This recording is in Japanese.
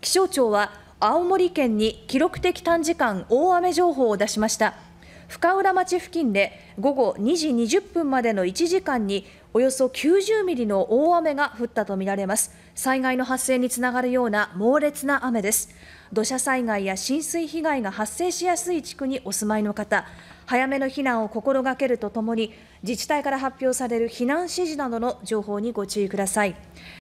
気象庁は青森県に記録的短時間大雨情報を出しました深浦町付近で午後2時20分までの1時間におよそ90ミリの大雨が降ったとみられます災害の発生につながるような猛烈な雨です土砂災害や浸水被害が発生しやすい地区にお住まいの方早めの避難を心がけるとともに自治体から発表される避難指示などの情報にご注意ください